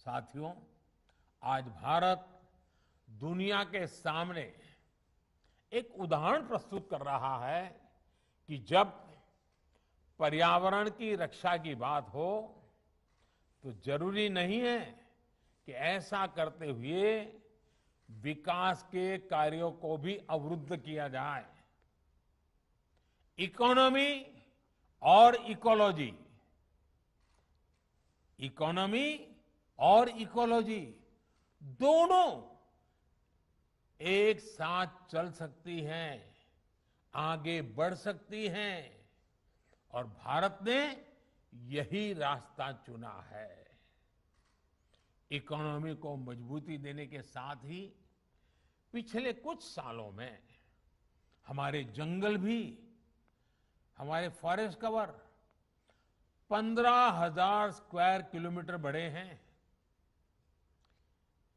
साथियों आज भारत दुनिया के सामने एक उदाहरण प्रस्तुत कर रहा है कि जब पर्यावरण की रक्षा की बात हो तो जरूरी नहीं है कि ऐसा करते हुए विकास के कार्यों को भी अवरुद्ध किया जाए इकोनॉमी और इकोलॉजी इकोनॉमी और इकोलॉजी दोनों एक साथ चल सकती हैं आगे बढ़ सकती हैं और भारत ने यही रास्ता चुना है इकोनॉमी को मजबूती देने के साथ ही पिछले कुछ सालों में हमारे जंगल भी हमारे फॉरेस्ट कवर पंद्रह हजार स्क्वायर किलोमीटर बढ़े हैं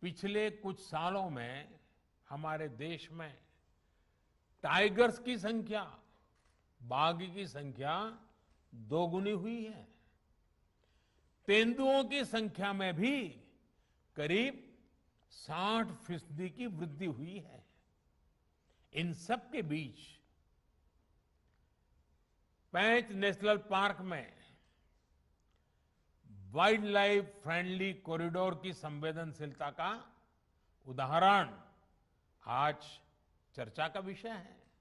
पिछले कुछ सालों में हमारे देश में टाइगर्स की संख्या बाघ की संख्या दोगुनी हुई है तेंदुओं की संख्या में भी करीब 60 फीसदी की वृद्धि हुई है इन सब के बीच पैंच नेशनल पार्क में वाइल्ड लाइफ फ्रेंडली कॉरिडोर की संवेदनशीलता का उदाहरण आज चर्चा का विषय है